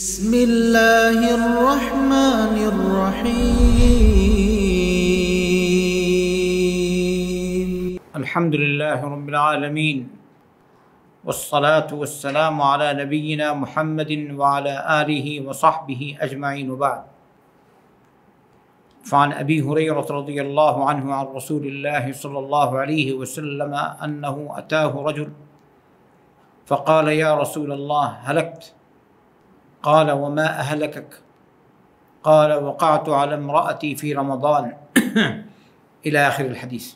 بسم الله الرحمن الرحيم الحمد لله رب العالمين والصلاة والسلام على نبينا محمد وعلى آله وصحبه أجمعين وبعد فعن أبي هريرة رضي الله عنه عن رسول الله صلى الله عليه وسلم أنه أتاه رجل فقال يا رسول الله هلكت قال وما أهلكك قال وقعت على امرأتي في رمضان إلى آخر الحديث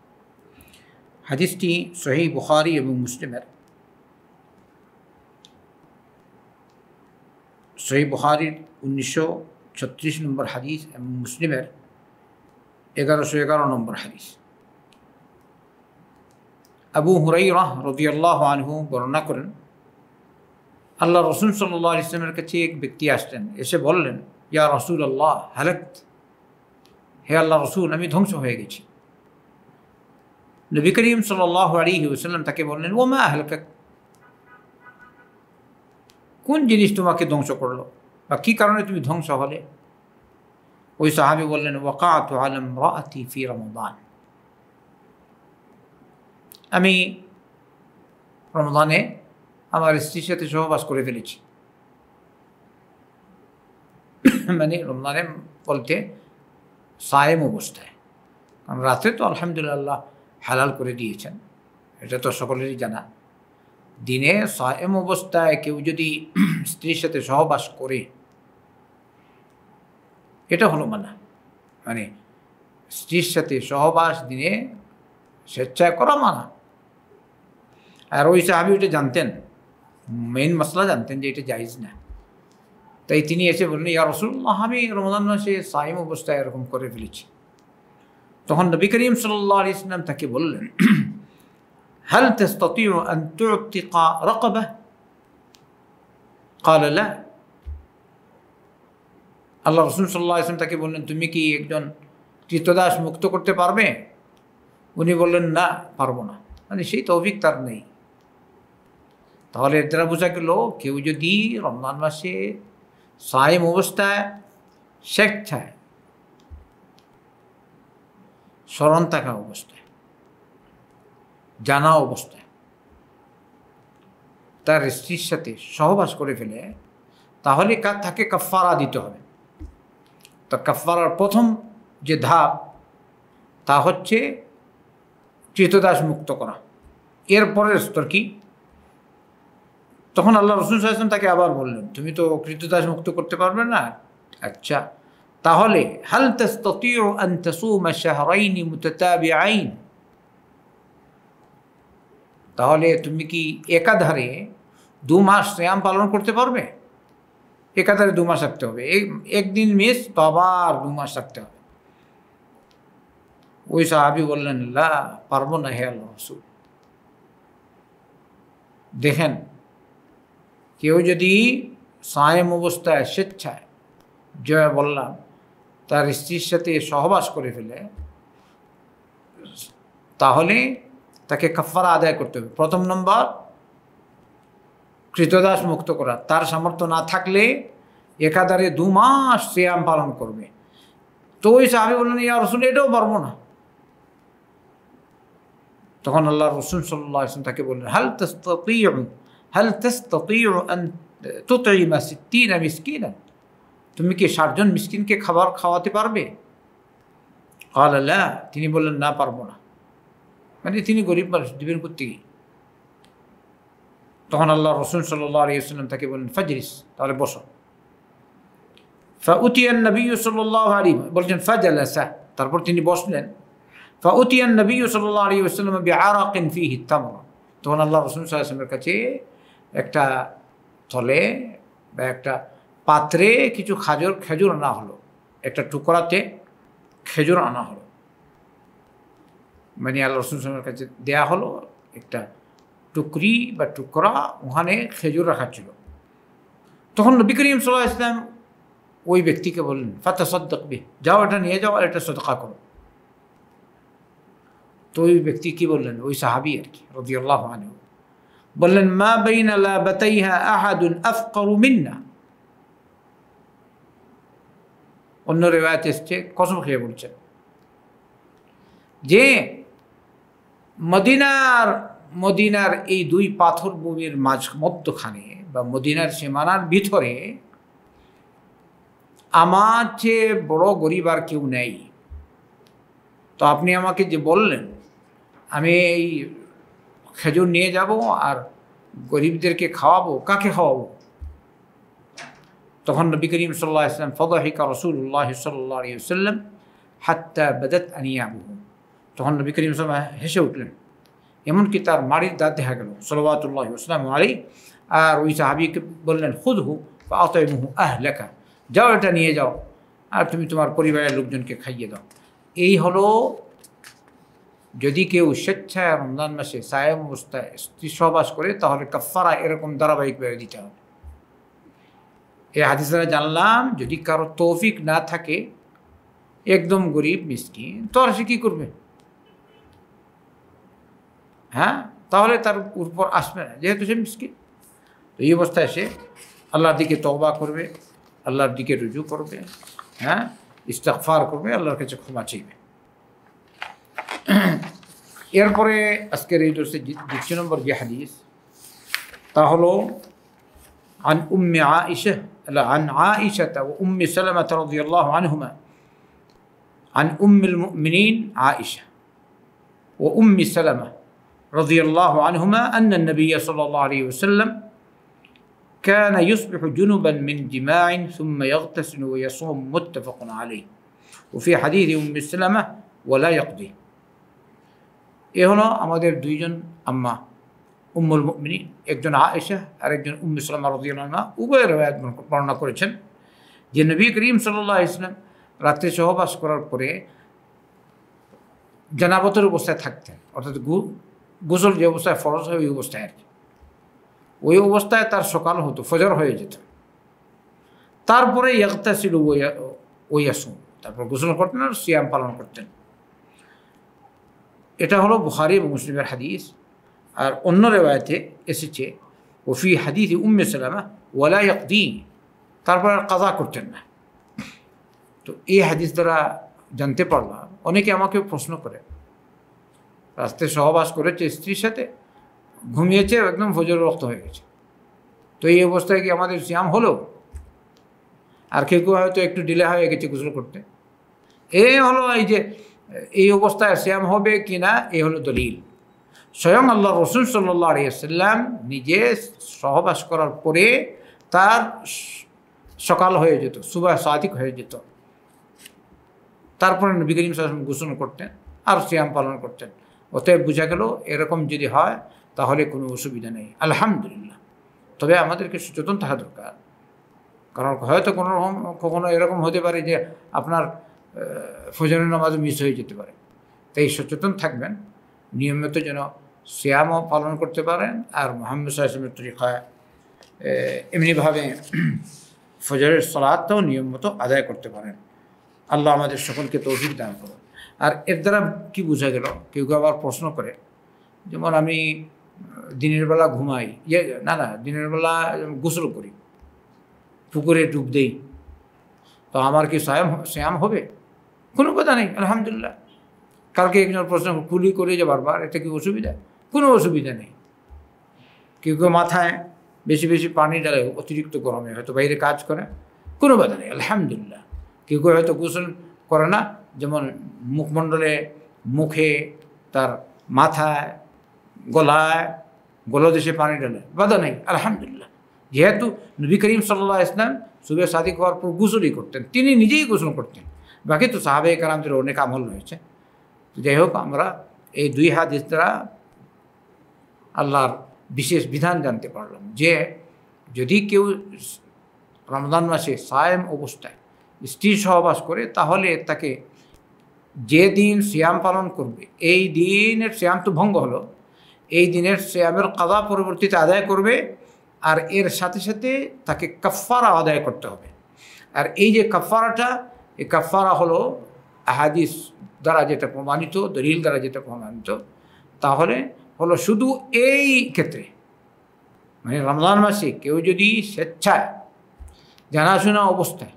حديثتي صحيح بخاري بن مستمر صحيح بخاري سو چھتیس نمبر حدیث مسلم এগারোশো এগারো نمبر حديث ابو هريره رضي الله عنه برنكرن আল্লাহ রসুল সাল্লাহ ইসলামের কাছে এক ব্যক্তি আসলেন এসে বললেন ইয়া রসুল আল্লাহ হালাক্ত হে আল্লাহ রসুল আমি ধ্বংস হয়ে গেছি নবী করিম সাল্লাহ আলী ওসাল্লাম তাকে বললেন ও মা হালকা কোন জিনিস তোমাকে ধ্বংস করলো বা কী কারণে তুমি ধ্বংস হলে ওই সাহাবি বললেন ওয়াকাত আলম রাতি ফি রমদান আমি রমদানে আমার স্ত্রীর সাথে সহবাস করে ফেলেছি মানে রমজানে বলতে সায়েম অবস্থায় কারণ রাতে তো আলহামদুলিল্লাহ হালাল করে দিয়েছেন এটা তো সকলেরই জানা দিনে সায়েম অবস্থায় কেউ যদি স্ত্রীর সাথে সহবাস করে এটা হলো মানা মানে স্ত্রীর সাথে সহবাস দিনে স্বেচ্ছায় করা মানা আর ওই সাহাবি ওটা জানতেন মেইন মশলা জানতেন যে এটা জায়জ না তাই তিনি এসে বললেন ইয়া রসুল্লাহ আমি রমজান মাসে সাইম অবস্থায় এরকম করে ফেলেছি তখন নবী করিম সাল্লাহ আলি ইসলাম তাকে বললেন هل تستطيع আল্লাহ রসুল সাল্লাহ ইসলাম তাকে বললেন তুমি কি একজন কৃতদাস মুক্ত করতে পারবে উনি বললেন না পারবো না মানে সেই তৌফিক তার নেই তাহলে এর দ্বারা বোঝা গেল কেউ যদি রমজান মাসে সায়েম অবস্থায় স্বেচ্ছায় স্মরণ থাকা অবস্থায় জানা অবস্থায় তার স্ত্রীর সাথে সহবাস করে ফেলে তাহলে কার তাকে কাফারা দিতে হবে তো কাফারার প্রথম যে ধাপ তা হচ্ছে চিতদাস মুক্ত করা এরপরের স্তর কি তখন আল্লাহ রসুল সাহেব তাকে আবার বললেন তুমি তো কৃতদাস মুক্ত করতে পারবে না আচ্ছা তাহলে হাল تستطيع তাহলে তুমি কি একাধারে দু মাস শ্যাম পালন করতে পারবে একাধারে দু মাস রাখতে হবে একদিন মিস তো আবার দু মাস রাখতে হবে ওই সাহাবি বললেন লা পারবো না হে আল্লাহ রসুল দেখেন কেউ যদি সায়েম অবস্থায় স্বেচ্ছায় জয়া বললাম তার স্ত্রীর সাথে সহবাস করে ফেলে তাহলে তাকে কাফারা আদায় করতে হবে প্রথম নম্বর কৃতদাস মুক্ত করা তার সামর্থ্য না থাকলে একাধারে দু মাস সিয়াম পালন করবে তো ওই সাহাবি বললেন ইয়া রসুল এটাও পারবো না তখন আল্লাহ রসুল সাল্লাহ তাকে বললেন হাল তস্তি هل تستطيع أن تطعم ستين مسكينا তুমি কি ষাটজন মিসকিনকে খাবার খাওয়াতে পারবে কালালা তিনি বললেন না পারবো না মানে তিনি গরিব মানুষ দিবেন করতে গিয়ে তখন আল্লাহ রসুল সাল্লাহ আলিয়াল্লাম তাকে বললেন ফাজরিস তাহলে বসো ফাউতিয়ান নবী সাল্লাহ আলী বলছেন ফাজালাসা তারপর তিনি বসলেন ফাউতিয়ান নবী সাল্লাহ আলী আসসালাম বি আরাকিন ফিহি তামরা তখন আল্লাহ রসুল সাল্লাহ আসলামের কাছে একটা থলে বা একটা পাত্রে কিছু খাজর খেজুর আনা হলো একটা টুকরাতে খেজুর আনা হলো মানে আল্লাহ রসুল সালামের কাছে দেয়া হলো একটা টুকরি বা টুকরা ওখানে খেজুর রাখা ছিল তখন নবী করিম সাল্লাহ ইসলাম ওই ব্যক্তিকে বললেন ফাতে সদ্দক যাও এটা নিয়ে যাও আর এটা সদকা করো তো ওই ব্যক্তি কী বললেন ওই সাহাবি আর কি রবি আল্লাহ আনহু বললেন মা বেইন আলা বাতাইহা আহাদুন আফ মিন্না অন্য রেওয়ায়ত এসছে কসম খেয়ে বলছেন যে মদিনার মদিনার এই দুই পাথর ভূমির মাঝ মধ্যখানে বা মদিনার সীমানার ভিতরে আমার চেয়ে বড় গরিব আর কেউ নেই তো আপনি আমাকে যে বললেন আমি এই খেজুর নিয়ে যাব আর গরিবদেরকে খাওয়াবো কাকে খাওয়াবো তখন নবী করিম সাল্লাহ ইসলাম ফদাহিকা রসুল্লাহ সাল্লাহ সাল্লাম হাত্তা বেদাত আনিয়াবু তখন নবী করিম সাল্লাম হেসে উঠলেন এমনকি তার মাড়ির দাঁত দেখা গেল সাল্লাতুল্লাহ ইসলাম আলী আর ওই সাহাবিকে বললেন খুদ হু বা অতএবহু আহ লেখা যাও এটা নিয়ে যাও আর তুমি তোমার পরিবারের লোকজনকে খাইয়ে দাও এই হলো যদি কেউ স্বেচ্ছায় রমজান মাসে সায়াম অবস্থায় স্ত্রী সহবাস করে তাহলে কাফারা এরকম ধারাবাহিকভাবে দিতে হবে এই হাদিস জানলাম যদি কারো তৌফিক না থাকে একদম গরিব মিষ্টি তো আর সে কী করবে হ্যাঁ তাহলে তার উপর আসবে না যেহেতু সে মিসকিন তো এই অবস্থায় সে আল্লাহর দিকে তবা করবে আল্লাহর দিকে রুজু করবে হ্যাঁ ইস্তাকফার করবে আল্লাহর কাছে ক্ষমা চাইবে এরপরে আজকের এই দর্শে দুশো নম্বর যে হাদিস তা হলো عن أم عائشة لا عن عائشة وأم سلمة رضي الله عنهما عن أم المؤمنين عائشة وأم سلمة رضي الله عنهما أن النبي صلى الله عليه وسلم كان يصبح جنبا من جماع ثم يغتسل ويصوم متفق عليه وفي حديث أم سلمة ولا يقضي এ হলো আমাদের দুইজন আম্মা উম্মুল মিনী একজন আয়েশা আর একজন উম্মি সাল্লামা রদিয়ালা উভয় রয়াত বর্ণনা করেছেন যে নবী করিম সাল্লাহ ইসলাম রাত্রে সহবাস করার পরে জানাবতের অবস্থায় থাকতেন অর্থাৎ গু গোসল যে অবস্থায় ফরজ হয় ওই অবস্থায় আর কি ওই অবস্থায় তার সকাল হতো ফজর হয়ে যেত তারপরে ইয়াক্তা ছিল ওই ওই আসুন তারপর গোসল করতেন আর সিয়াম পালন করতেন এটা হলো বুহারি এবং মুসলিমের হাদিস আর অন্য রেওয়ায়তে এসেছে ওফি হাদিস উম্মে সালামা ওয়ালা ইকদিন তারপর আর কাজা করতেন না তো এই হাদিস দ্বারা জানতে পারলাম অনেকে আমাকে প্রশ্ন করে রাস্তায় সহবাস করেছে স্ত্রীর সাথে ঘুমিয়েছে একদম ভোজর রক্ত হয়ে গেছে তো এই অবস্থায় কি আমাদের শ্যাম হলো আর কেউ কেউ হয়তো একটু ডিলে হয়ে গেছে গোসল করতে এ হলো এই যে এই অবস্থায় শ্যাম হবে কি না এ হলো দলিল স্বয়ং আল্লাহ রসুল সাল্লাহ আলিয়াল্লাম নিজে সহবাস করার পরে তার সকাল হয়ে যেত সুবাহ সাদিক হয়ে যেত তারপরে নবী শাসন সাল্লাম গোসল করতেন আর শ্যাম পালন করতেন অতএব বোঝা গেল এরকম যদি হয় তাহলে কোনো অসুবিধা নেই আলহামদুলিল্লাহ তবে আমাদেরকে সচেতন থাকা দরকার কারণ হয়তো কোনো রকম কখনো এরকম হতে পারে যে আপনার ফজরের নামাজও মিস হয়ে যেতে পারে তাই সচেতন থাকবেন নিয়মিত যেন শ্যামও পালন করতে পারেন আর মোহাম্মদ সাহসমের তরিকায় এমনিভাবে ফজরের সলাদটাও নিয়ম মতো আদায় করতে পারেন আল্লাহ আমাদের সকলকে তৌফিক দান করুন আর এর দ্বারা কী বোঝা গেল কেউ কেউ আবার প্রশ্ন করে যেমন আমি দিনের বেলা ঘুমাই ইয়ে না না দিনের বেলা গোসল করি পুকুরে ডুব দেই তো আমার কি শ্যাম শ্যাম হবে কোনো কথা নেই আলহামদুলিল্লাহ কালকে একজন প্রশ্ন কুলি করে যে বারবার এটা কি অসুবিধা কোনো অসুবিধা নেই কেউ কেউ মাথায় বেশি বেশি পানি ঢালে অতিরিক্ত গরমে হয়তো বাইরে কাজ করে কোনো কথা নেই আলহামদুলিল্লাহ কেউ কেউ হয়তো গোসল করে না যেমন মুখমণ্ডলে মুখে তার মাথায় গলায় দেশে পানি ঢালে বাধা নেই আলহামদুলিল্লাহ যেহেতু নবী করিম সাল্লাহ ইসলাম সুবে সাদিক হওয়ার পর গোসলই করতেন তিনি নিজেই গোসল করতেন বাকি তো সাহাবে কারামদের অনেক আমল রয়েছে যাই হোক আমরা এই দুই হাদিস দ্বারা আল্লাহর বিশেষ বিধান জানতে পারলাম যে যদি কেউ রমজান মাসে সায়েম অবস্থায় স্ত্রী সহবাস করে তাহলে তাকে যে দিন শ্যাম পালন করবে এই দিনের শ্যাম তো ভঙ্গ হলো এই দিনের শ্যামের কাদা পরবর্তীতে আদায় করবে আর এর সাথে সাথে তাকে কাফারা আদায় করতে হবে আর এই যে কাফারাটা এ কাফারা হলো আহাদিস দ্বারা যেটা প্রমাণিত দলিল দ্বারা যেটা প্রমাণিত তাহলে হলো শুধু এই ক্ষেত্রে মানে রমজান মাসে কেউ যদি স্বেচ্ছায় জানাশোনা অবস্থায়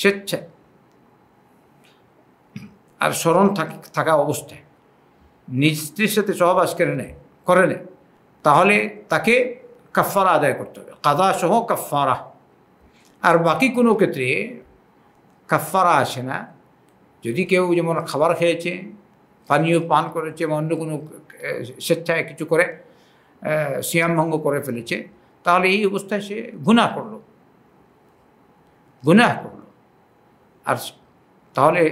স্বেচ্ছায় আর স্মরণ থাকা অবস্থায় নিজ স্ত্রীর সাথে সহবাস করে নেয় করে নেয় তাহলে তাকে কাফারা আদায় করতে হবে কাদা সহ কাফারা আর বাকি কোনো ক্ষেত্রে কাফারা আসে না যদি কেউ যেমন খাবার খেয়েছে পানীয় পান করেছে বা অন্য কোনো স্বেচ্ছায় কিছু করে ভঙ্গ করে ফেলেছে তাহলে এই অবস্থায় সে গুণা করল গুণা করল আর তাহলে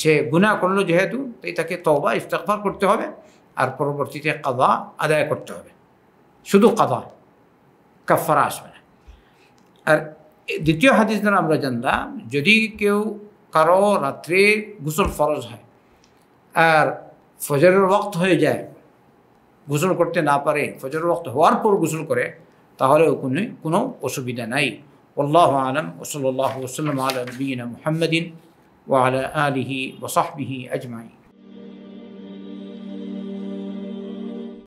সে গুণা করলো যেহেতু তাই তাকে তবা ইস্তাকফার করতে হবে আর পরবর্তীতে কাদা আদায় করতে হবে শুধু কাদা কাফারা আসবে না আর دونیہ ہاتھی ہم لو راترج ہے اور فضر وقت ہو جائے گل کرتے نہجر وقت ہار غسل کر تب کو سویدھا نہیں اللہ عالم وسل اللہ وسلم عالبین محمدین والی وسامی اجماعی